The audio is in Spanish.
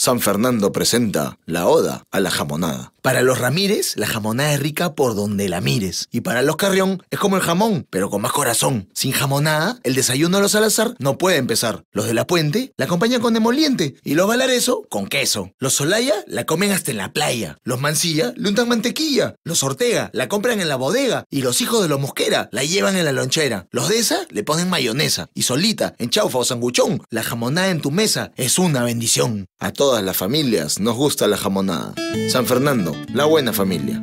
San Fernando presenta la Oda a la Jamonada. Para los Ramírez, la jamonada es rica por donde la mires. Y para los Carrión, es como el jamón, pero con más corazón. Sin jamonada, el desayuno de los Salazar no puede empezar. Los de la Puente la acompañan con demoliente. Y los Valareso, con queso. Los Solaya la comen hasta en la playa. Los Mancilla le untan mantequilla. Los Ortega la compran en la bodega. Y los hijos de los Mosquera la llevan en la lonchera. Los de esa le ponen mayonesa. Y solita, en chaufa o sanguchón, la jamonada en tu mesa es una bendición. A todas las familias nos gusta la jamonada. San Fernando la Buena Familia.